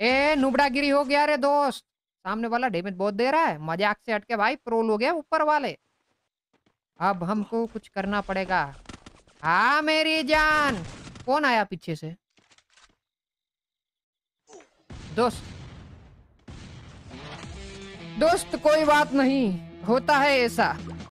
ए नुबड़ा गिरी हो गया रे दोस्त सामने वाला डेमेज बहुत दे रहा है मजाक से हटके भाई प्रो लोग गया ऊपर वाले अब हमको कुछ करना पड़ेगा हा मेरी जान कौन आया पीछे से दोस्त दोस्त कोई बात नहीं होता है ऐसा